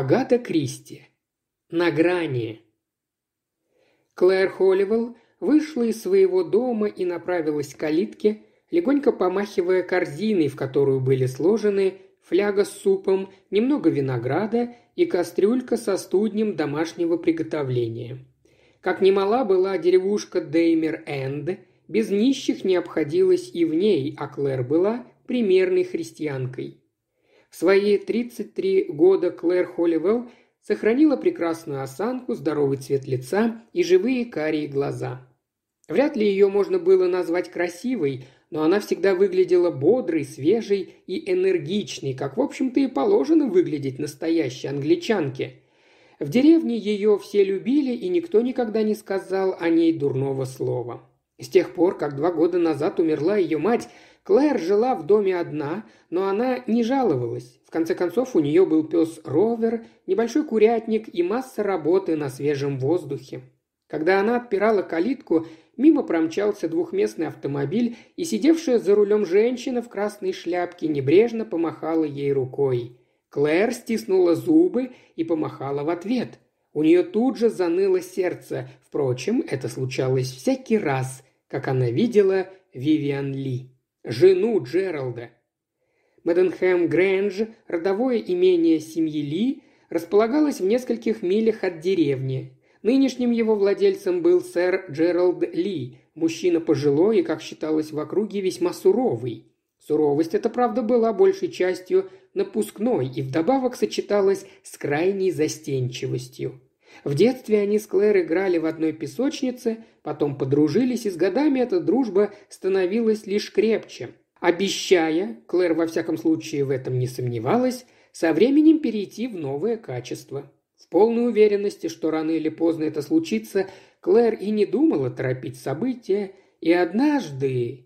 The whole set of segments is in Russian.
Агата Кристи. На грани. Клэр Холливелл вышла из своего дома и направилась к калитке, легонько помахивая корзиной, в которую были сложены фляга с супом, немного винограда и кастрюлька со студнем домашнего приготовления. Как немала была деревушка Деймер-Энд, без нищих не обходилась и в ней, а Клэр была примерной христианкой. В свои 33 года Клэр Холливелл сохранила прекрасную осанку, здоровый цвет лица и живые карие глаза. Вряд ли ее можно было назвать красивой, но она всегда выглядела бодрой, свежей и энергичной, как, в общем-то, и положено выглядеть настоящей англичанке. В деревне ее все любили, и никто никогда не сказал о ней дурного слова. С тех пор, как два года назад умерла ее мать, Клэр жила в доме одна, но она не жаловалась. В конце концов, у нее был пес Ровер, небольшой курятник и масса работы на свежем воздухе. Когда она отпирала калитку, мимо промчался двухместный автомобиль, и сидевшая за рулем женщина в красной шляпке небрежно помахала ей рукой. Клэр стиснула зубы и помахала в ответ. У нее тут же заныло сердце. Впрочем, это случалось всякий раз, как она видела Вивиан Ли жену Джералда. Мэденхэм Грэндж, родовое имение семьи Ли, располагалось в нескольких милях от деревни. Нынешним его владельцем был сэр Джеральд Ли, мужчина пожилой и, как считалось в округе, весьма суровый. Суровость эта, правда, была большей частью напускной и вдобавок сочеталась с крайней застенчивостью. В детстве они с Клэр играли в одной песочнице, потом подружились, и с годами эта дружба становилась лишь крепче. Обещая, Клэр во всяком случае в этом не сомневалась, со временем перейти в новое качество. В полной уверенности, что рано или поздно это случится, Клэр и не думала торопить события, и однажды...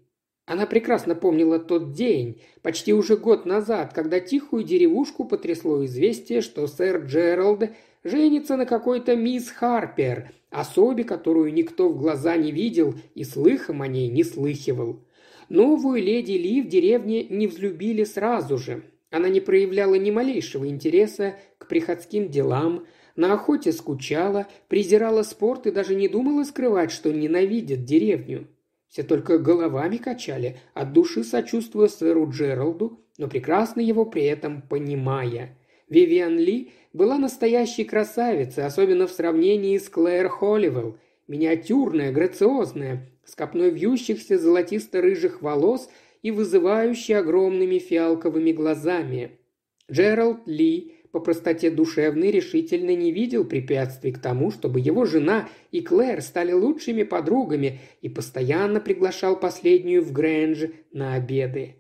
Она прекрасно помнила тот день, почти уже год назад, когда тихую деревушку потрясло известие, что сэр Джеральд женится на какой-то мисс Харпер, особе, которую никто в глаза не видел и слыхом о ней не слыхивал. Новую леди Ли в деревне не взлюбили сразу же. Она не проявляла ни малейшего интереса к приходским делам, на охоте скучала, презирала спорт и даже не думала скрывать, что ненавидит деревню. Все только головами качали, от души сочувствуя сэру Джералду, но прекрасно его при этом понимая. Вивиан Ли была настоящей красавицей, особенно в сравнении с Клэр Холливелл, миниатюрная, грациозная, с копной вьющихся золотисто-рыжих волос и вызывающей огромными фиалковыми глазами. Джеральд Ли по простоте душевной решительно не видел препятствий к тому, чтобы его жена и Клэр стали лучшими подругами и постоянно приглашал последнюю в Грэнж на обеды.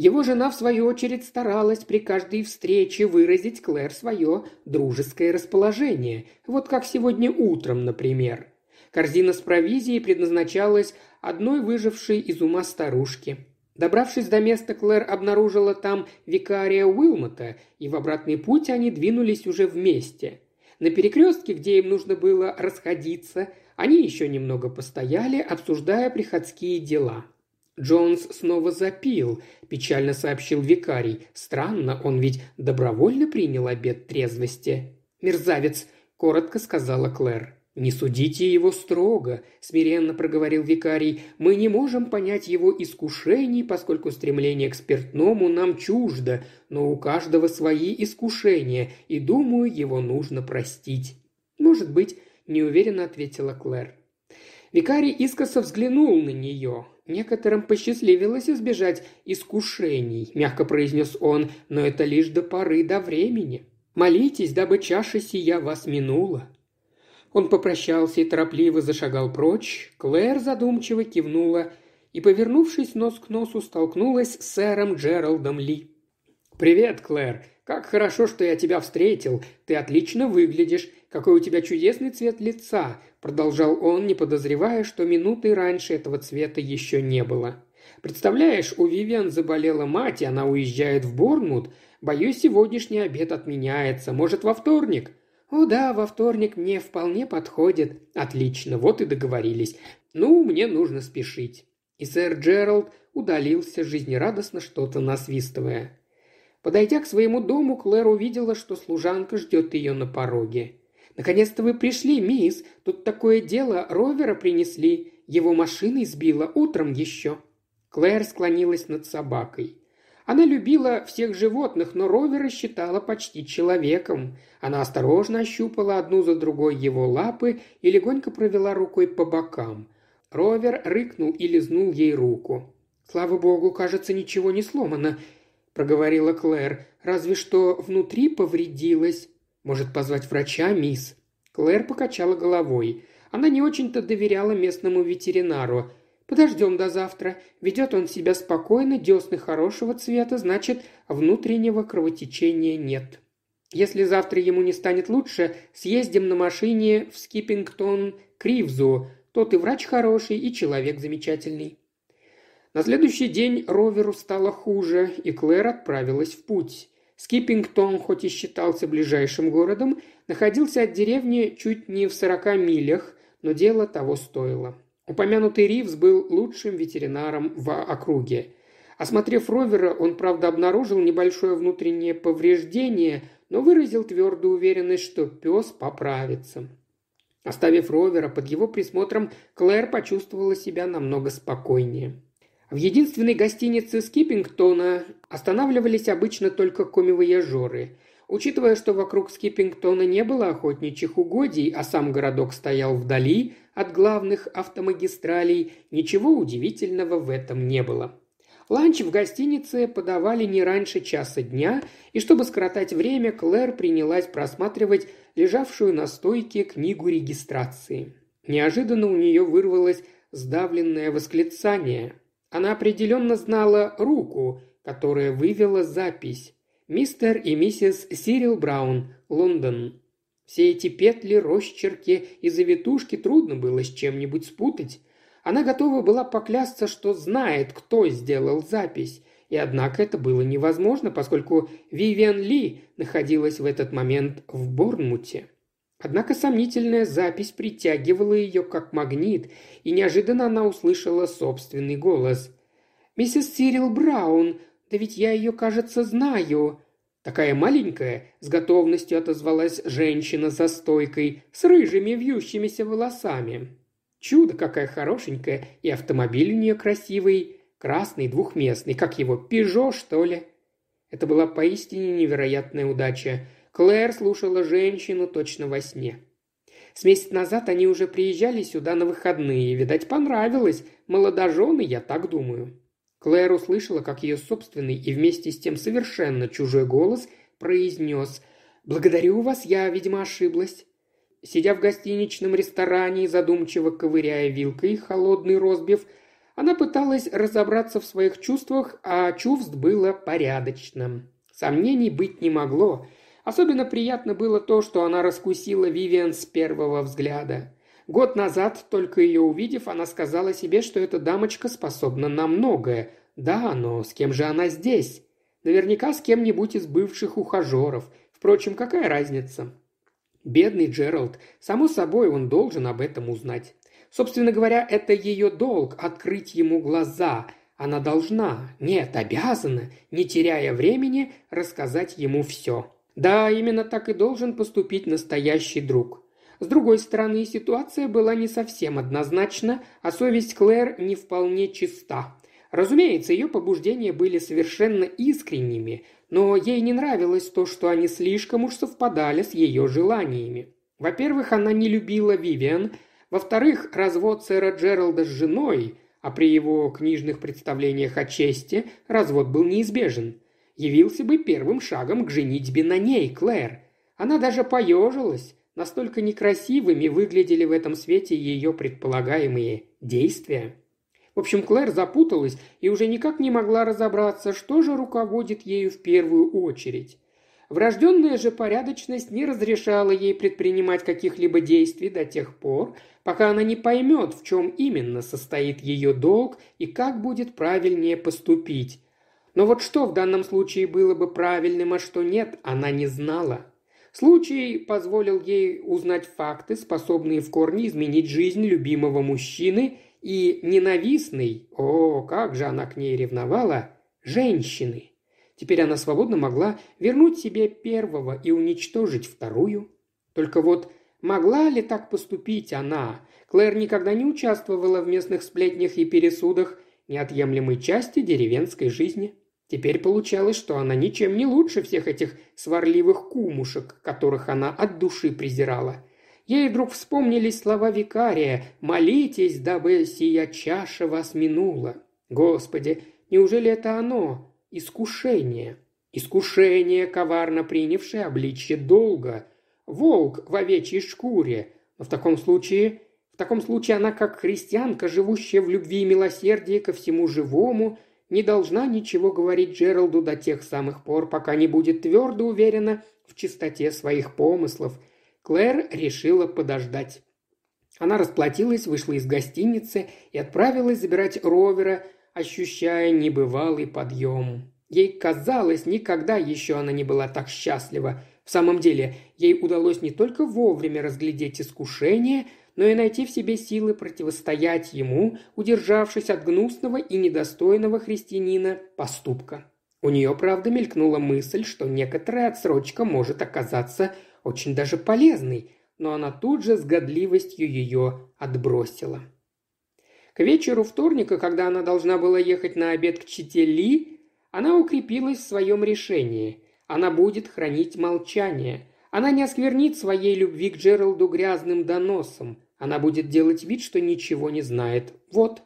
Его жена, в свою очередь, старалась при каждой встрече выразить Клэр свое дружеское расположение, вот как сегодня утром, например. Корзина с провизией предназначалась одной выжившей из ума старушки. Добравшись до места, Клэр обнаружила там викария Уилмота, и в обратный путь они двинулись уже вместе. На перекрестке, где им нужно было расходиться, они еще немного постояли, обсуждая приходские дела – Джонс снова запил, печально сообщил викарий. Странно, он ведь добровольно принял обед трезвости. Мерзавец, коротко сказала Клэр. «Не судите его строго», – смиренно проговорил викарий. «Мы не можем понять его искушений, поскольку стремление к спиртному нам чуждо, но у каждого свои искушения, и, думаю, его нужно простить». «Может быть», – неуверенно ответила Клэр. Викарий искоса взглянул на нее. «Некоторым посчастливилось избежать искушений», – мягко произнес он, – «но это лишь до поры до времени. Молитесь, дабы чаша сия вас минула». Он попрощался и торопливо зашагал прочь. Клэр задумчиво кивнула и, повернувшись нос к носу, столкнулась с сэром Джералдом Ли. «Привет, Клэр. Как хорошо, что я тебя встретил. Ты отлично выглядишь какой у тебя чудесный цвет лица», – продолжал он, не подозревая, что минуты раньше этого цвета еще не было. «Представляешь, у Вивиан заболела мать, и она уезжает в Борнмут. Боюсь, сегодняшний обед отменяется. Может, во вторник?» «О да, во вторник мне вполне подходит». «Отлично, вот и договорились. Ну, мне нужно спешить». И сэр Джеральд удалился, жизнерадостно что-то насвистывая. Подойдя к своему дому, Клэр увидела, что служанка ждет ее на пороге. «Наконец-то вы пришли, мисс. Тут такое дело, ровера принесли. Его машина сбила утром еще». Клэр склонилась над собакой. Она любила всех животных, но ровера считала почти человеком. Она осторожно ощупала одну за другой его лапы и легонько провела рукой по бокам. Ровер рыкнул и лизнул ей руку. «Слава богу, кажется, ничего не сломано», — проговорила Клэр. «Разве что внутри повредилось». «Может, позвать врача, мисс?» Клэр покачала головой. Она не очень-то доверяла местному ветеринару. «Подождем до завтра. Ведет он себя спокойно, десны хорошего цвета, значит, внутреннего кровотечения нет». Если завтра ему не станет лучше, съездим на машине в Скиппингтон к Тот и врач хороший, и человек замечательный. На следующий день Роверу стало хуже, и Клэр отправилась в путь. Скиппингтон, хоть и считался ближайшим городом, находился от деревни чуть не в 40 милях, но дело того стоило. Упомянутый Ривз был лучшим ветеринаром в округе. Осмотрев ровера, он, правда, обнаружил небольшое внутреннее повреждение, но выразил твердую уверенность, что пес поправится. Оставив ровера под его присмотром, Клэр почувствовала себя намного спокойнее. В единственной гостинице Скиппингтона останавливались обычно только комивояжеры. Учитывая, что вокруг Скиппингтона не было охотничьих угодий, а сам городок стоял вдали от главных автомагистралей, ничего удивительного в этом не было. Ланч в гостинице подавали не раньше часа дня, и чтобы скоротать время, Клэр принялась просматривать лежавшую на стойке книгу регистрации. Неожиданно у нее вырвалось сдавленное восклицание – она определенно знала руку, которая вывела запись. «Мистер и миссис Сирил Браун, Лондон». Все эти петли, росчерки и завитушки трудно было с чем-нибудь спутать. Она готова была поклясться, что знает, кто сделал запись. И однако это было невозможно, поскольку Вивиан Ли находилась в этот момент в Борнмуте. Однако сомнительная запись притягивала ее как магнит, и неожиданно она услышала собственный голос. «Миссис Сирил Браун, да ведь я ее, кажется, знаю!» Такая маленькая, с готовностью отозвалась женщина за стойкой, с рыжими вьющимися волосами. Чудо, какая хорошенькая, и автомобиль у нее красивый, красный, двухместный, как его, Пежо, что ли? Это была поистине невероятная удача – Клэр слушала женщину точно во сне. С месяц назад они уже приезжали сюда на выходные, и, видать, понравилось. Молодожены, я так думаю. Клэр услышала, как ее собственный и вместе с тем совершенно чужой голос произнес «Благодарю вас, я, видимо, ошиблась». Сидя в гостиничном ресторане задумчиво ковыряя вилкой холодный розбив, она пыталась разобраться в своих чувствах, а чувств было порядочно. Сомнений быть не могло – Особенно приятно было то, что она раскусила Вивиан с первого взгляда. Год назад, только ее увидев, она сказала себе, что эта дамочка способна на многое. Да, но с кем же она здесь? Наверняка с кем-нибудь из бывших ухажеров. Впрочем, какая разница? Бедный Джеральд. Само собой, он должен об этом узнать. Собственно говоря, это ее долг – открыть ему глаза. Она должна, нет, обязана, не теряя времени, рассказать ему все. Да, именно так и должен поступить настоящий друг. С другой стороны, ситуация была не совсем однозначна, а совесть Клэр не вполне чиста. Разумеется, ее побуждения были совершенно искренними, но ей не нравилось то, что они слишком уж совпадали с ее желаниями. Во-первых, она не любила Вивиан, во-вторых, развод сэра Джералда с женой, а при его книжных представлениях о чести развод был неизбежен – явился бы первым шагом к женитьбе на ней, Клэр. Она даже поежилась, настолько некрасивыми выглядели в этом свете ее предполагаемые действия. В общем, Клэр запуталась и уже никак не могла разобраться, что же руководит ею в первую очередь. Врожденная же порядочность не разрешала ей предпринимать каких-либо действий до тех пор, пока она не поймет, в чем именно состоит ее долг и как будет правильнее поступить. Но вот что в данном случае было бы правильным, а что нет, она не знала. Случай позволил ей узнать факты, способные в корне изменить жизнь любимого мужчины и ненавистной, о, как же она к ней ревновала, женщины. Теперь она свободно могла вернуть себе первого и уничтожить вторую. Только вот могла ли так поступить она? Клэр никогда не участвовала в местных сплетнях и пересудах, неотъемлемой части деревенской жизни – Теперь получалось, что она ничем не лучше всех этих сварливых кумушек, которых она от души презирала. Ей вдруг вспомнились слова викария «Молитесь, дабы сия чаша вас минула». Господи, неужели это оно? Искушение. Искушение, коварно принявшее обличье долга. Волк в овечьей шкуре. Но в таком случае... В таком случае она, как христианка, живущая в любви и милосердии ко всему живому – не должна ничего говорить Джералду до тех самых пор, пока не будет твердо уверена в чистоте своих помыслов. Клэр решила подождать. Она расплатилась, вышла из гостиницы и отправилась забирать ровера, ощущая небывалый подъем. Ей казалось, никогда еще она не была так счастлива. В самом деле, ей удалось не только вовремя разглядеть искушение – но и найти в себе силы противостоять ему, удержавшись от гнусного и недостойного христианина поступка. У нее, правда, мелькнула мысль, что некоторая отсрочка может оказаться очень даже полезной, но она тут же с годливостью ее отбросила. К вечеру вторника, когда она должна была ехать на обед к Чители, она укрепилась в своем решении. Она будет хранить молчание. Она не осквернит своей любви к Джералду грязным доносом. Она будет делать вид, что ничего не знает. Вот.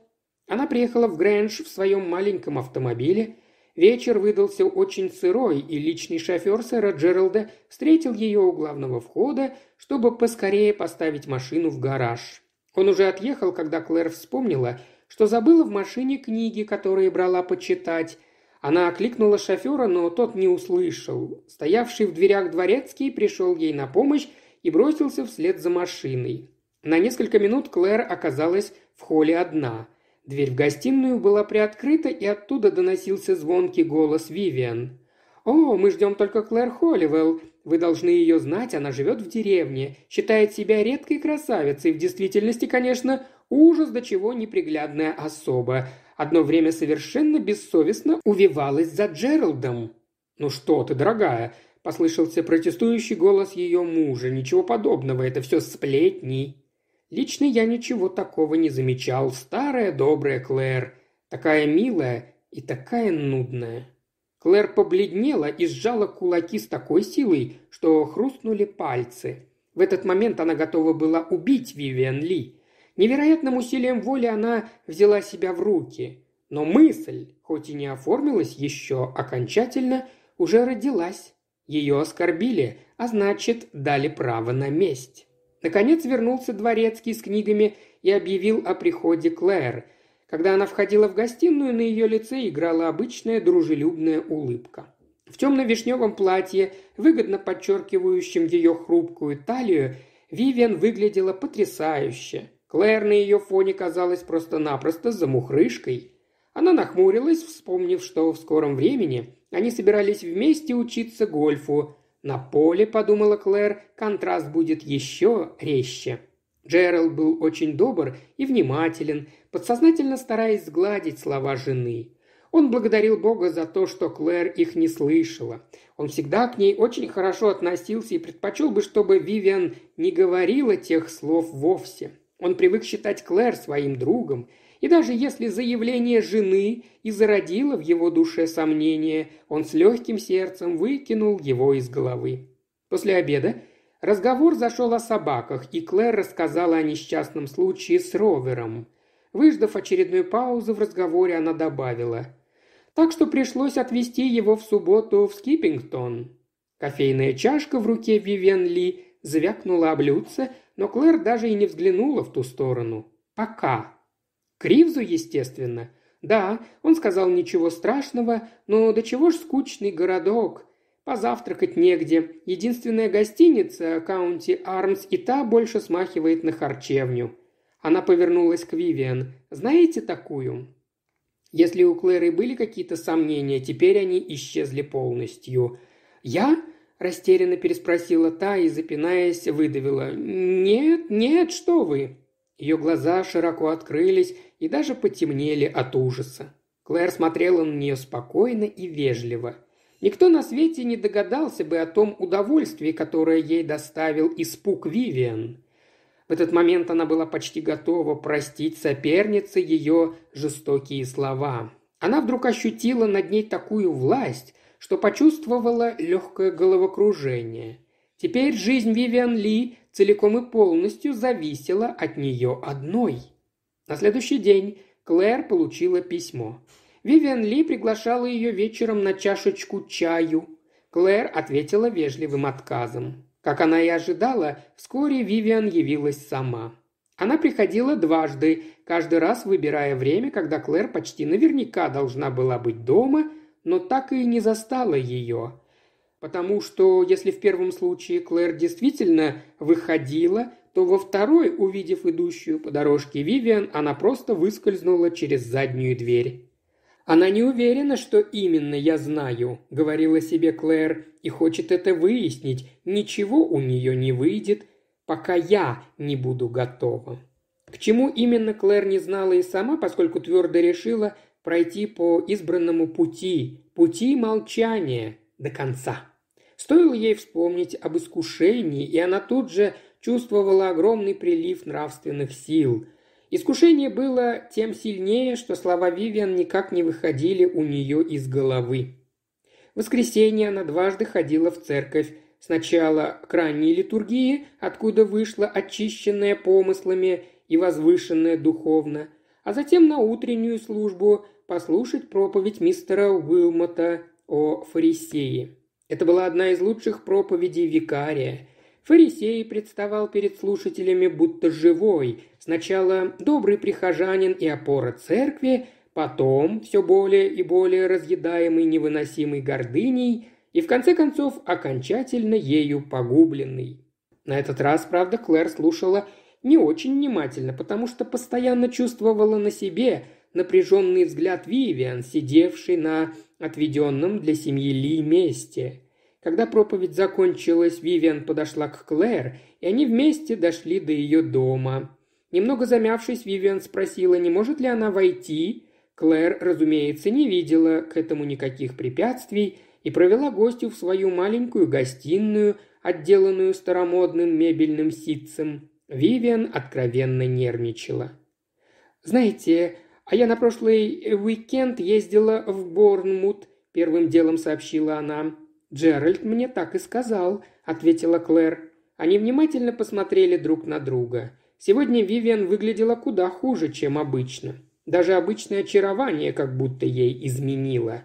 Она приехала в Грэндж в своем маленьком автомобиле. Вечер выдался очень сырой, и личный шофер сэра Джералда встретил ее у главного входа, чтобы поскорее поставить машину в гараж. Он уже отъехал, когда Клэр вспомнила, что забыла в машине книги, которые брала почитать, она окликнула шофера, но тот не услышал. Стоявший в дверях дворецкий пришел ей на помощь и бросился вслед за машиной. На несколько минут Клэр оказалась в холле одна. Дверь в гостиную была приоткрыта, и оттуда доносился звонкий голос Вивиан. «О, мы ждем только Клэр Холливелл. Вы должны ее знать, она живет в деревне, считает себя редкой красавицей, в действительности, конечно, ужас до чего неприглядная особа. Одно время совершенно бессовестно увивалась за Джералдом». «Ну что ты, дорогая!» – послышался протестующий голос ее мужа. «Ничего подобного, это все сплетни». Лично я ничего такого не замечал. Старая добрая Клэр. Такая милая и такая нудная. Клэр побледнела и сжала кулаки с такой силой, что хрустнули пальцы. В этот момент она готова была убить Вивиан Ли. Невероятным усилием воли она взяла себя в руки. Но мысль, хоть и не оформилась еще окончательно, уже родилась. Ее оскорбили, а значит, дали право на месть. Наконец вернулся дворецкий с книгами и объявил о приходе Клэр. Когда она входила в гостиную, на ее лице играла обычная дружелюбная улыбка. В темно-вишневом платье, выгодно подчеркивающем ее хрупкую талию, Вивиан выглядела потрясающе. Клэр на ее фоне казалась просто-напросто замухрышкой. Она нахмурилась, вспомнив, что в скором времени они собирались вместе учиться гольфу, на поле, подумала Клэр, контраст будет еще резче. Джеральд был очень добр и внимателен, подсознательно стараясь сгладить слова жены. Он благодарил Бога за то, что Клэр их не слышала. Он всегда к ней очень хорошо относился и предпочел бы, чтобы Вивиан не говорила тех слов вовсе. Он привык считать Клэр своим другом – и даже если заявление жены и зародило в его душе сомнение, он с легким сердцем выкинул его из головы. После обеда разговор зашел о собаках, и Клэр рассказала о несчастном случае с Ровером. Выждав очередную паузу в разговоре, она добавила. «Так что пришлось отвезти его в субботу в Скиппингтон». Кофейная чашка в руке Вивен Ли звякнула о блюдце, но Клэр даже и не взглянула в ту сторону. «Пока», Кривзу, естественно. Да, он сказал ничего страшного, но до чего ж скучный городок. Позавтракать негде. Единственная гостиница, Каунти Армс, и та больше смахивает на харчевню. Она повернулась к Вивиан. «Знаете такую?» Если у Клэры были какие-то сомнения, теперь они исчезли полностью. «Я?» – растерянно переспросила та и, запинаясь, выдавила. «Нет, нет, что вы!» Ее глаза широко открылись и даже потемнели от ужаса. Клэр смотрела на нее спокойно и вежливо. Никто на свете не догадался бы о том удовольствии, которое ей доставил испуг Вивиан. В этот момент она была почти готова простить сопернице ее жестокие слова. Она вдруг ощутила над ней такую власть, что почувствовала легкое головокружение. Теперь жизнь Вивиан Ли целиком и полностью зависело от нее одной. На следующий день Клэр получила письмо. Вивиан Ли приглашала ее вечером на чашечку чаю. Клэр ответила вежливым отказом. Как она и ожидала, вскоре Вивиан явилась сама. Она приходила дважды, каждый раз выбирая время, когда Клэр почти наверняка должна была быть дома, но так и не застала ее. Потому что если в первом случае Клэр действительно выходила, то во второй, увидев идущую по дорожке Вивиан, она просто выскользнула через заднюю дверь. «Она не уверена, что именно я знаю», — говорила себе Клэр, — «и хочет это выяснить. Ничего у нее не выйдет, пока я не буду готова». К чему именно Клэр не знала и сама, поскольку твердо решила пройти по избранному пути, пути молчания до конца. Стоило ей вспомнить об искушении, и она тут же чувствовала огромный прилив нравственных сил. Искушение было тем сильнее, что слова Вивиан никак не выходили у нее из головы. В воскресенье она дважды ходила в церковь, Сначала к ранней литургии, откуда вышла очищенная помыслами и возвышенная духовно, а затем на утреннюю службу послушать проповедь мистера Уилмота о фарисее. Это была одна из лучших проповедей викария. Фарисей представал перед слушателями будто живой. Сначала добрый прихожанин и опора церкви, потом все более и более разъедаемый невыносимой гордыней и в конце концов окончательно ею погубленный. На этот раз, правда, Клэр слушала не очень внимательно, потому что постоянно чувствовала на себе, напряженный взгляд Вивиан, сидевший на отведенном для семьи Ли месте. Когда проповедь закончилась, Вивиан подошла к Клэр, и они вместе дошли до ее дома. Немного замявшись, Вивиан спросила, не может ли она войти. Клэр, разумеется, не видела к этому никаких препятствий и провела гостю в свою маленькую гостиную, отделанную старомодным мебельным ситцем. Вивиан откровенно нервничала. «Знаете, а я на прошлый э, уикенд ездила в Борнмут, первым делом сообщила она. Джеральд мне так и сказал, ответила Клэр. Они внимательно посмотрели друг на друга. Сегодня Вивиан выглядела куда хуже, чем обычно. Даже обычное очарование как будто ей изменило.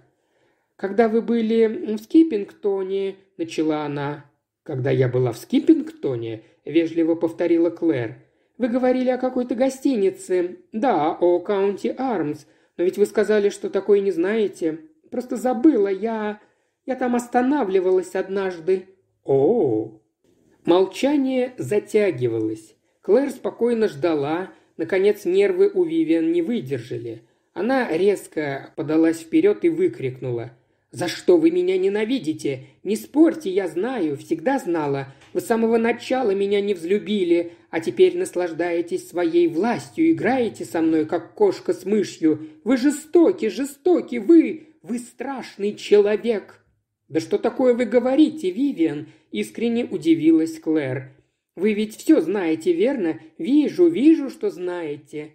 «Когда вы были в Скиппингтоне», – начала она. «Когда я была в Скиппингтоне», – вежливо повторила Клэр. Вы говорили о какой-то гостинице. Да, о Каунти Армс. Но ведь вы сказали, что такое не знаете. Просто забыла, я... Я там останавливалась однажды. О, Молчание затягивалось. Клэр спокойно ждала. Наконец нервы у Вивиан не выдержали. Она резко подалась вперед и выкрикнула. «За что вы меня ненавидите? Не спорьте, я знаю, всегда знала. Вы с самого начала меня не взлюбили, а теперь наслаждаетесь своей властью, играете со мной, как кошка с мышью. Вы жестоки, жестоки, вы... Вы страшный человек!» «Да что такое вы говорите, Вивиан?» – искренне удивилась Клэр. «Вы ведь все знаете, верно? Вижу, вижу, что знаете».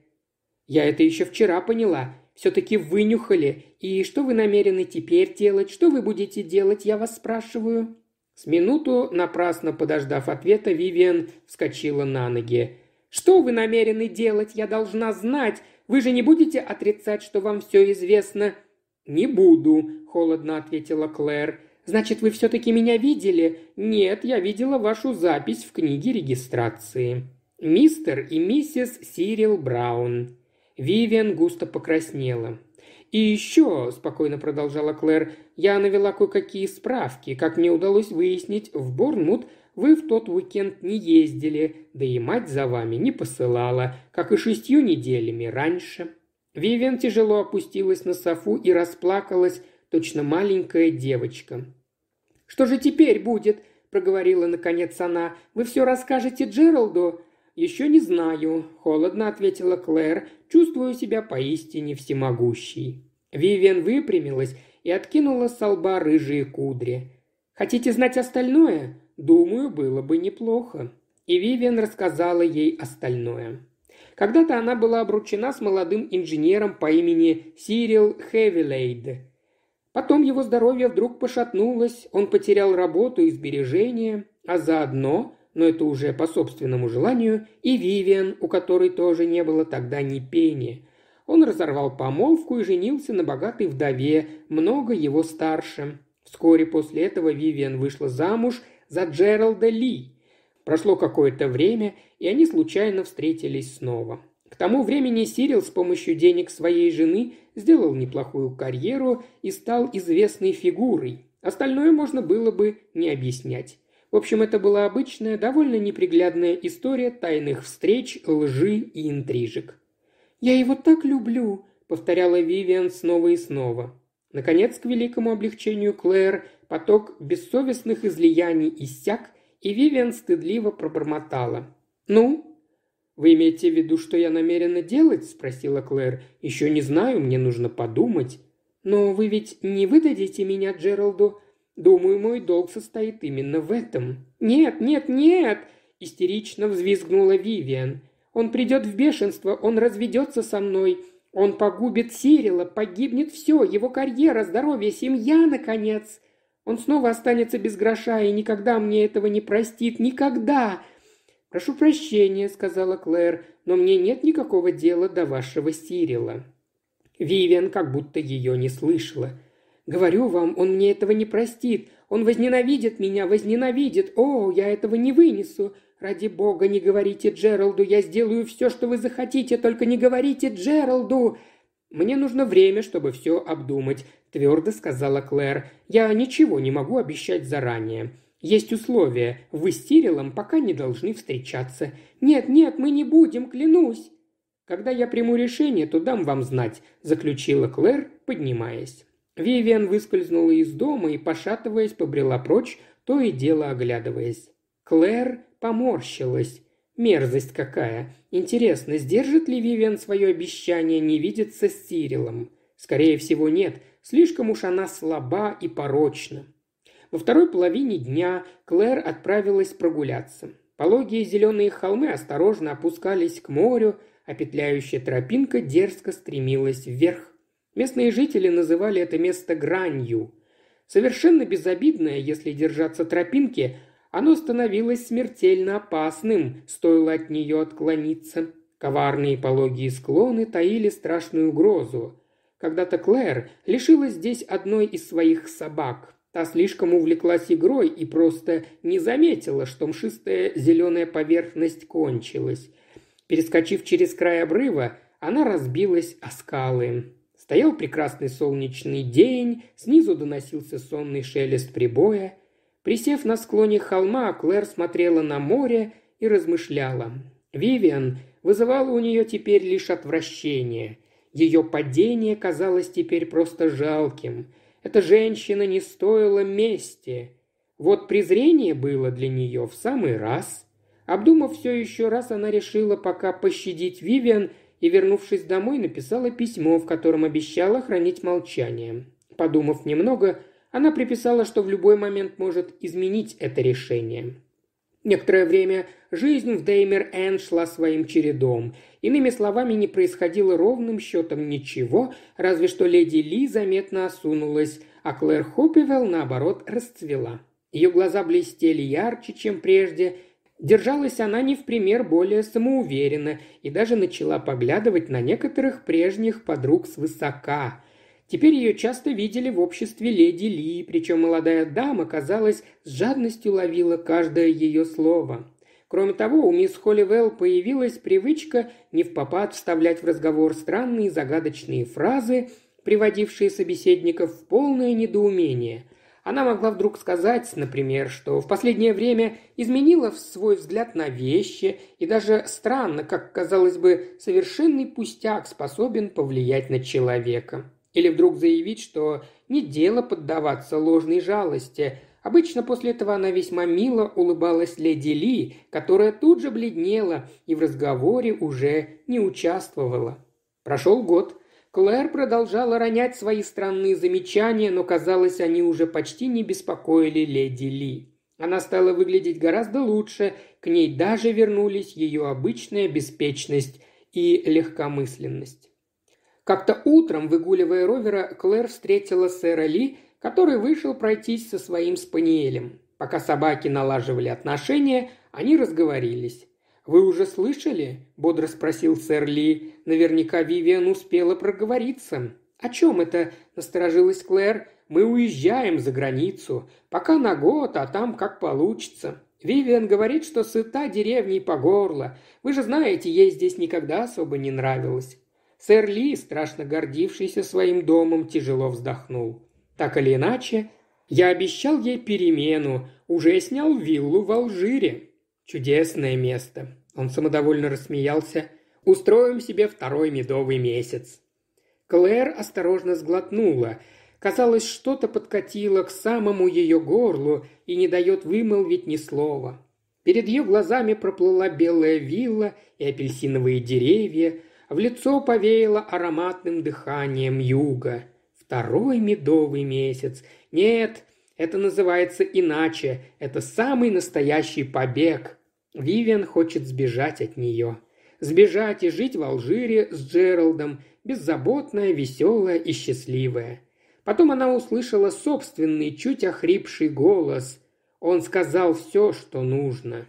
«Я это еще вчера поняла. Все-таки вынюхали. И что вы намерены теперь делать? Что вы будете делать, я вас спрашиваю?» С минуту, напрасно подождав ответа, Вивиан вскочила на ноги. «Что вы намерены делать? Я должна знать. Вы же не будете отрицать, что вам все известно?» «Не буду», – холодно ответила Клэр. «Значит, вы все-таки меня видели?» «Нет, я видела вашу запись в книге регистрации». «Мистер и миссис Сирил Браун». Вивиан густо покраснела. «И еще», – спокойно продолжала Клэр, – «я навела кое-какие справки. Как мне удалось выяснить, в Борнмут вы в тот уикенд не ездили, да и мать за вами не посылала, как и шестью неделями раньше». Вивиан тяжело опустилась на софу и расплакалась, точно маленькая девочка. «Что же теперь будет?» – проговорила наконец она. «Вы все расскажете Джералду?» «Еще не знаю», – холодно ответила Клэр, чувствую себя поистине всемогущей. Вивиан выпрямилась и откинула с лба рыжие кудри. «Хотите знать остальное? Думаю, было бы неплохо». И Вивиан рассказала ей остальное. Когда-то она была обручена с молодым инженером по имени Сирил Хевилейд. Потом его здоровье вдруг пошатнулось, он потерял работу и сбережения, а заодно но это уже по собственному желанию, и Вивиан, у которой тоже не было тогда ни пения. Он разорвал помолвку и женился на богатой вдове, много его старше. Вскоре после этого Вивиан вышла замуж за Джералда Ли. Прошло какое-то время, и они случайно встретились снова. К тому времени Сирил с помощью денег своей жены сделал неплохую карьеру и стал известной фигурой. Остальное можно было бы не объяснять. В общем, это была обычная, довольно неприглядная история тайных встреч, лжи и интрижек. «Я его так люблю», — повторяла Вивиан снова и снова. Наконец, к великому облегчению Клэр, поток бессовестных излияний иссяк, и Вивиан стыдливо пробормотала. «Ну?» «Вы имеете в виду, что я намерена делать?» – спросила Клэр. «Еще не знаю, мне нужно подумать». «Но вы ведь не выдадите меня Джералду?» Думаю, мой долг состоит именно в этом». «Нет, нет, нет!» – истерично взвизгнула Вивиан. «Он придет в бешенство, он разведется со мной, он погубит Сирила, погибнет все, его карьера, здоровье, семья, наконец!» Он снова останется без гроша и никогда мне этого не простит. Никогда!» «Прошу прощения», — сказала Клэр, — «но мне нет никакого дела до вашего Сирила». Вивиан как будто ее не слышала. Говорю вам, он мне этого не простит. Он возненавидит меня, возненавидит. О, я этого не вынесу. Ради бога, не говорите Джералду. Я сделаю все, что вы захотите, только не говорите Джералду. Мне нужно время, чтобы все обдумать, твердо сказала Клэр. Я ничего не могу обещать заранее. Есть условия. Вы с Тирилом пока не должны встречаться. Нет, нет, мы не будем, клянусь. Когда я приму решение, то дам вам знать, заключила Клэр, поднимаясь. Вивиан выскользнула из дома и, пошатываясь, побрела прочь, то и дело оглядываясь. Клэр поморщилась. Мерзость какая. Интересно, сдержит ли Вивиан свое обещание не видеться с Сирилом? Скорее всего, нет. Слишком уж она слаба и порочна. Во второй половине дня Клэр отправилась прогуляться. Пологие зеленые холмы осторожно опускались к морю, а петляющая тропинка дерзко стремилась вверх. Местные жители называли это место гранью. Совершенно безобидное, если держаться тропинки, оно становилось смертельно опасным, стоило от нее отклониться. Коварные пологие склоны таили страшную угрозу. Когда-то Клэр лишилась здесь одной из своих собак. Та слишком увлеклась игрой и просто не заметила, что мшистая зеленая поверхность кончилась. Перескочив через край обрыва, она разбилась о скалы. Стоял прекрасный солнечный день, снизу доносился сонный шелест прибоя. Присев на склоне холма, Клэр смотрела на море и размышляла. Вивиан вызывала у нее теперь лишь отвращение. Ее падение казалось теперь просто жалким. Эта женщина не стоила мести. Вот презрение было для нее в самый раз. Обдумав все еще раз, она решила пока пощадить Вивиан – и, вернувшись домой, написала письмо, в котором обещала хранить молчание. Подумав немного, она приписала, что в любой момент может изменить это решение. Некоторое время жизнь в Деймер Энн шла своим чередом. Иными словами, не происходило ровным счетом ничего, разве что леди Ли заметно осунулась, а Клэр Хоппивелл, наоборот, расцвела. Ее глаза блестели ярче, чем прежде, Держалась она не в пример более самоуверенно и даже начала поглядывать на некоторых прежних подруг свысока. Теперь ее часто видели в обществе леди Ли, причем молодая дама, казалось, с жадностью ловила каждое ее слово. Кроме того, у мисс Холливелл появилась привычка не в попад вставлять в разговор странные загадочные фразы, приводившие собеседников в полное недоумение. Она могла вдруг сказать, например, что в последнее время изменила свой взгляд на вещи, и даже странно, как казалось бы, совершенный пустяк способен повлиять на человека. Или вдруг заявить, что не дело поддаваться ложной жалости. Обычно после этого она весьма мило улыбалась леди Ли, которая тут же бледнела и в разговоре уже не участвовала. Прошел год – Клэр продолжала ронять свои странные замечания, но, казалось, они уже почти не беспокоили леди Ли. Она стала выглядеть гораздо лучше, к ней даже вернулись ее обычная беспечность и легкомысленность. Как-то утром, выгуливая ровера, Клэр встретила сэра Ли, который вышел пройтись со своим спаниелем. Пока собаки налаживали отношения, они разговорились. «Вы уже слышали?» – бодро спросил сэр Ли. «Наверняка Вивиан успела проговориться». «О чем это?» – насторожилась Клэр. «Мы уезжаем за границу. Пока на год, а там как получится. Вивиан говорит, что сыта деревней по горло. Вы же знаете, ей здесь никогда особо не нравилось». Сэр Ли, страшно гордившийся своим домом, тяжело вздохнул. «Так или иначе, я обещал ей перемену, уже снял виллу в Алжире. Чудесное место. Он самодовольно рассмеялся. Устроим себе второй медовый месяц. Клэр осторожно сглотнула. Казалось, что-то подкатило к самому ее горлу и не дает вымолвить ни слова. Перед ее глазами проплыла белая вилла и апельсиновые деревья, в лицо повеяло ароматным дыханием юга. Второй медовый месяц. Нет, это называется иначе. Это самый настоящий побег. Вивиан хочет сбежать от нее. Сбежать и жить в Алжире с Джералдом, беззаботная, веселая и счастливая. Потом она услышала собственный, чуть охрипший голос. Он сказал все, что нужно.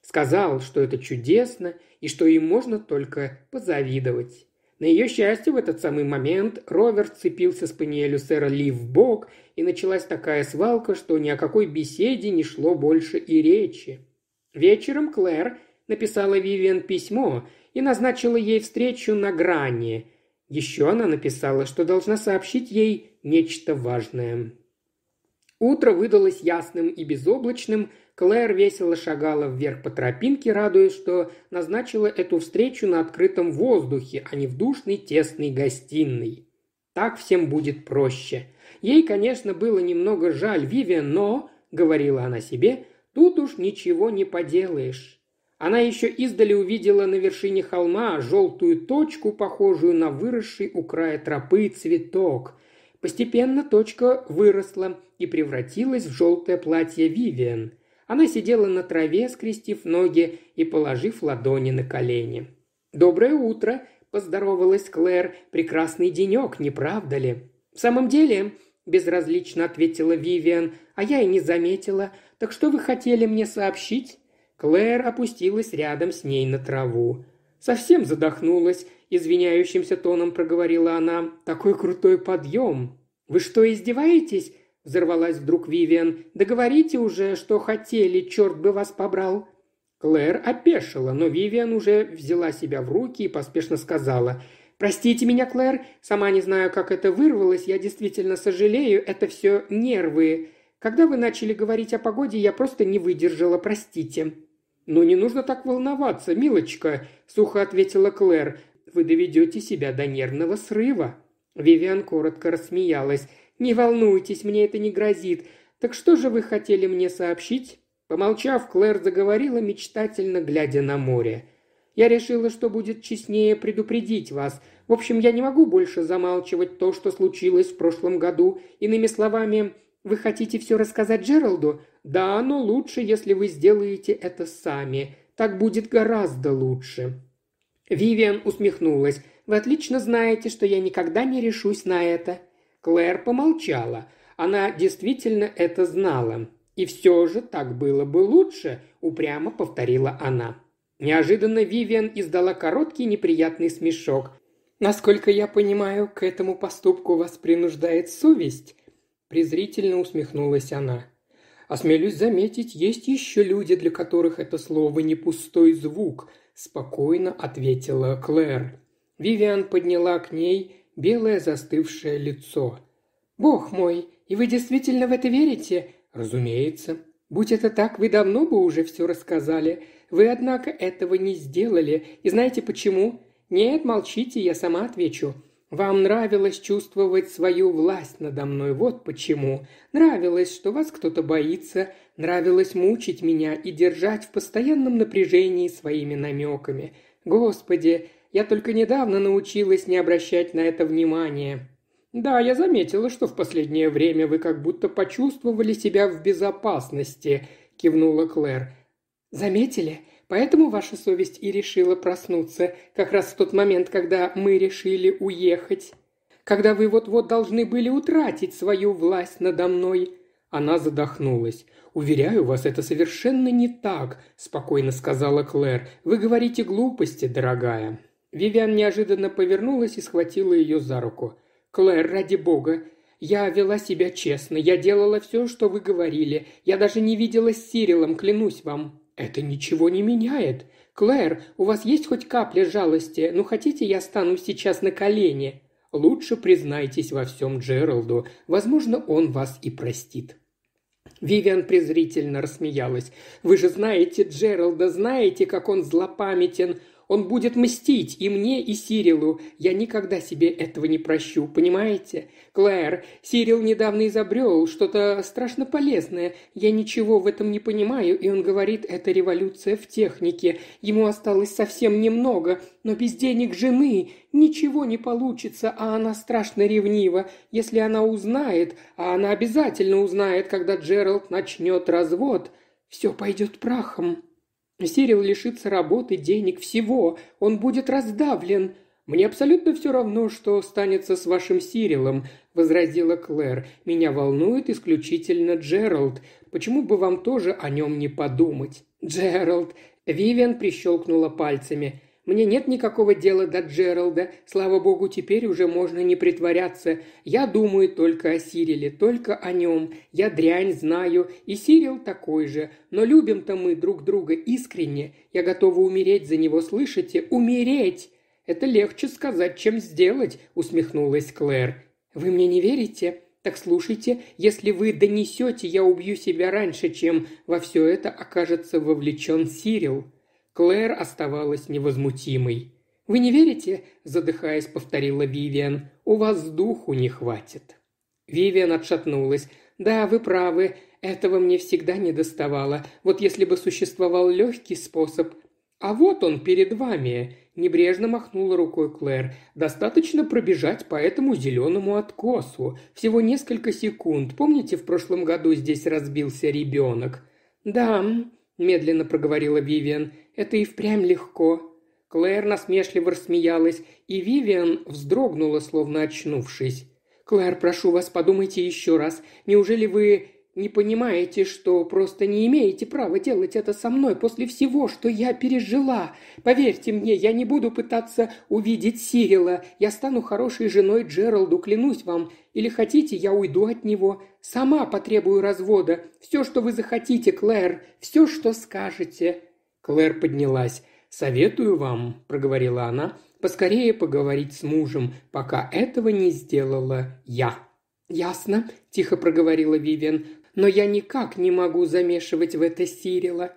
Сказал, что это чудесно и что им можно только позавидовать. На ее счастье, в этот самый момент Ровер вцепился спаниелю сэра Ли в бок, и началась такая свалка, что ни о какой беседе не шло больше и речи. Вечером Клэр написала Вивиан письмо и назначила ей встречу на грани. Еще она написала, что должна сообщить ей нечто важное. Утро выдалось ясным и безоблачным – Клэр весело шагала вверх по тропинке, радуясь, что назначила эту встречу на открытом воздухе, а не в душной тесной гостиной. Так всем будет проще. Ей, конечно, было немного жаль Вивиан, но, говорила она себе, тут уж ничего не поделаешь. Она еще издали увидела на вершине холма желтую точку, похожую на выросший у края тропы цветок. Постепенно точка выросла и превратилась в желтое платье Вивиан – она сидела на траве, скрестив ноги и положив ладони на колени. «Доброе утро!» – поздоровалась Клэр. «Прекрасный денек, не правда ли?» «В самом деле...» – безразлично ответила Вивиан. «А я и не заметила. Так что вы хотели мне сообщить?» Клэр опустилась рядом с ней на траву. «Совсем задохнулась», – извиняющимся тоном проговорила она. «Такой крутой подъем!» «Вы что, издеваетесь?» – взорвалась вдруг Вивиан. «Договорите уже, что хотели, черт бы вас побрал!» Клэр опешила, но Вивиан уже взяла себя в руки и поспешно сказала «Простите меня, Клэр, сама не знаю, как это вырвалось, я действительно сожалею, это все нервы. Когда вы начали говорить о погоде, я просто не выдержала, простите». «Ну не нужно так волноваться, милочка», – сухо ответила Клэр. «Вы доведете себя до нервного срыва». Вивиан коротко рассмеялась. Не волнуйтесь, мне это не грозит. Так что же вы хотели мне сообщить?» Помолчав, Клэр заговорила, мечтательно глядя на море. «Я решила, что будет честнее предупредить вас. В общем, я не могу больше замалчивать то, что случилось в прошлом году. Иными словами, вы хотите все рассказать Джералду? Да, но лучше, если вы сделаете это сами. Так будет гораздо лучше». Вивиан усмехнулась. «Вы отлично знаете, что я никогда не решусь на это». Клэр помолчала. Она действительно это знала. И все же так было бы лучше, упрямо повторила она. Неожиданно Вивиан издала короткий неприятный смешок. «Насколько я понимаю, к этому поступку вас принуждает совесть», – презрительно усмехнулась она. «Осмелюсь заметить, есть еще люди, для которых это слово не пустой звук», – спокойно ответила Клэр. Вивиан подняла к ней белое застывшее лицо. «Бог мой, и вы действительно в это верите?» «Разумеется. Будь это так, вы давно бы уже все рассказали. Вы, однако, этого не сделали. И знаете почему?» «Нет, молчите, я сама отвечу. Вам нравилось чувствовать свою власть надо мной, вот почему. Нравилось, что вас кто-то боится, нравилось мучить меня и держать в постоянном напряжении своими намеками. Господи, я только недавно научилась не обращать на это внимания. Да, я заметила, что в последнее время вы как будто почувствовали себя в безопасности, кивнула Клэр. Заметили? Поэтому ваша совесть и решила проснуться, как раз в тот момент, когда мы решили уехать. Когда вы вот-вот должны были утратить свою власть надо мной. Она задохнулась. «Уверяю вас, это совершенно не так», – спокойно сказала Клэр. «Вы говорите глупости, дорогая». Вивиан неожиданно повернулась и схватила ее за руку. «Клэр, ради бога, я вела себя честно, я делала все, что вы говорили. Я даже не видела с Сирилом, клянусь вам. Это ничего не меняет. Клэр, у вас есть хоть капля жалости? Ну хотите, я стану сейчас на колени?» Лучше признайтесь во всем Джералду. Возможно, он вас и простит». Вивиан презрительно рассмеялась. «Вы же знаете Джералда, знаете, как он злопамятен. Он будет мстить и мне, и Сирилу. Я никогда себе этого не прощу, понимаете? Клэр, Сирил недавно изобрел что-то страшно полезное. Я ничего в этом не понимаю, и он говорит, это революция в технике. Ему осталось совсем немного, но без денег жены ничего не получится, а она страшно ревнива. Если она узнает, а она обязательно узнает, когда Джеральд начнет развод, все пойдет прахом. Сирил лишится работы, денег, всего. Он будет раздавлен. Мне абсолютно все равно, что станется с вашим Сирилом, возразила Клэр. Меня волнует исключительно Джеральд. Почему бы вам тоже о нем не подумать? Джеральд. Вивиан прищелкнула пальцами. Мне нет никакого дела до Джералда. Слава богу, теперь уже можно не притворяться. Я думаю только о Сириле, только о нем. Я дрянь знаю, и Сирил такой же. Но любим-то мы друг друга искренне. Я готова умереть за него, слышите? Умереть! Это легче сказать, чем сделать», — усмехнулась Клэр. «Вы мне не верите?» Так слушайте, если вы донесете, я убью себя раньше, чем во все это окажется вовлечен Сирил. Клэр оставалась невозмутимой. «Вы не верите?» – задыхаясь, повторила Вивиан. «У вас духу не хватит». Вивиан отшатнулась. «Да, вы правы. Этого мне всегда не доставало. Вот если бы существовал легкий способ...» «А вот он перед вами!» – небрежно махнула рукой Клэр. «Достаточно пробежать по этому зеленому откосу. Всего несколько секунд. Помните, в прошлом году здесь разбился ребенок?» «Да», – медленно проговорила Вивиан. «Это и впрямь легко». Клэр насмешливо рассмеялась, и Вивиан вздрогнула, словно очнувшись. «Клэр, прошу вас, подумайте еще раз. Неужели вы не понимаете, что просто не имеете права делать это со мной после всего, что я пережила. Поверьте мне, я не буду пытаться увидеть Сирила. Я стану хорошей женой Джералду, клянусь вам. Или хотите, я уйду от него. Сама потребую развода. Все, что вы захотите, Клэр. Все, что скажете». Клэр поднялась. «Советую вам», – проговорила она, – «поскорее поговорить с мужем, пока этого не сделала я». «Ясно», – тихо проговорила Вивиан но я никак не могу замешивать в это Сирила».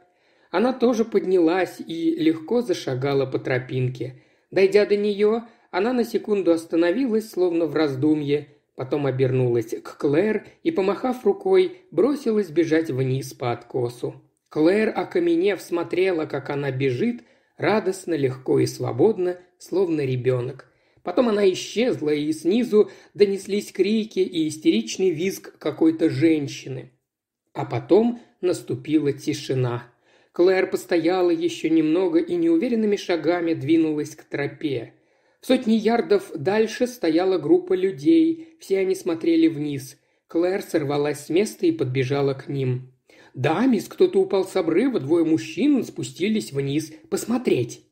Она тоже поднялась и легко зашагала по тропинке. Дойдя до нее, она на секунду остановилась, словно в раздумье, потом обернулась к Клэр и, помахав рукой, бросилась бежать вниз по откосу. Клэр, окаменев, смотрела, как она бежит, радостно, легко и свободно, словно ребенок – Потом она исчезла, и снизу донеслись крики и истеричный визг какой-то женщины. А потом наступила тишина. Клэр постояла еще немного и неуверенными шагами двинулась к тропе. В сотни ярдов дальше стояла группа людей, все они смотрели вниз. Клэр сорвалась с места и подбежала к ним. «Да, мисс, кто-то упал с обрыва, двое мужчин спустились вниз. Посмотреть!»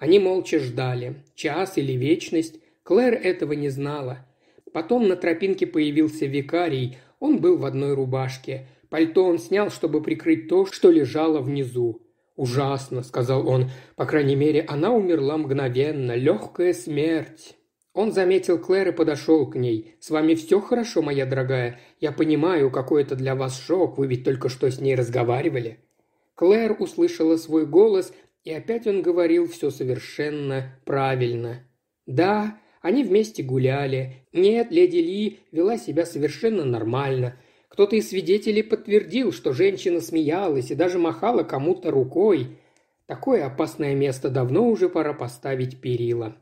Они молча ждали. Час или вечность. Клэр этого не знала. Потом на тропинке появился викарий. Он был в одной рубашке. Пальто он снял, чтобы прикрыть то, что лежало внизу. «Ужасно», — сказал он. «По крайней мере, она умерла мгновенно. Легкая смерть». Он заметил Клэр и подошел к ней. «С вами все хорошо, моя дорогая? Я понимаю, какой это для вас шок, вы ведь только что с ней разговаривали». Клэр услышала свой голос и опять он говорил все совершенно правильно. Да, они вместе гуляли. Нет, леди Ли вела себя совершенно нормально. Кто-то из свидетелей подтвердил, что женщина смеялась и даже махала кому-то рукой. Такое опасное место давно уже пора поставить перила.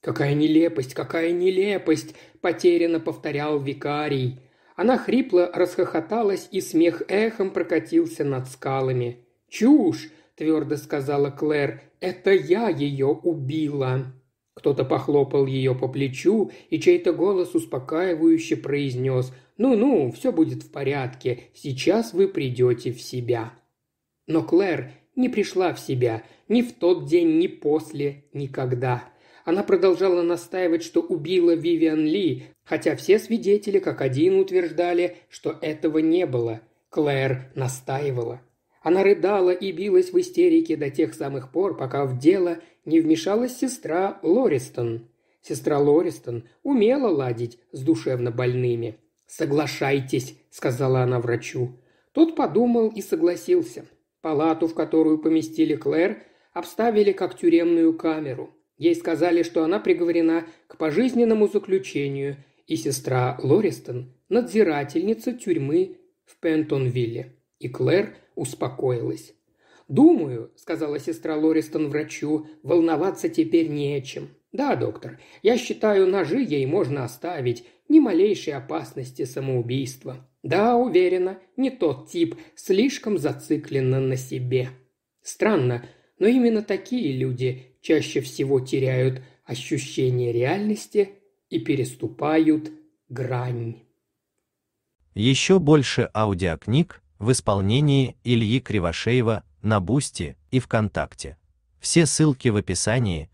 «Какая нелепость, какая нелепость!» – потерянно повторял викарий. Она хрипло расхохоталась, и смех эхом прокатился над скалами. «Чушь! – твердо сказала Клэр. «Это я ее убила!» Кто-то похлопал ее по плечу, и чей-то голос успокаивающе произнес «Ну-ну, все будет в порядке, сейчас вы придете в себя». Но Клэр не пришла в себя ни в тот день, ни после, никогда. Она продолжала настаивать, что убила Вивиан Ли, хотя все свидетели как один утверждали, что этого не было. Клэр настаивала – она рыдала и билась в истерике до тех самых пор, пока в дело не вмешалась сестра Лористон. Сестра Лористон умела ладить с душевно больными. «Соглашайтесь», – сказала она врачу. Тот подумал и согласился. Палату, в которую поместили Клэр, обставили как тюремную камеру. Ей сказали, что она приговорена к пожизненному заключению, и сестра Лористон – надзирательница тюрьмы в Пентонвилле. И Клэр успокоилась. «Думаю», – сказала сестра Лористон врачу, – «волноваться теперь нечем». «Да, доктор, я считаю, ножи ей можно оставить, ни малейшей опасности самоубийства». «Да, уверена, не тот тип, слишком зациклена на себе». Странно, но именно такие люди чаще всего теряют ощущение реальности и переступают грань. Еще больше аудиокниг в исполнении Ильи Кривошеева на Бусти и ВКонтакте. Все ссылки в описании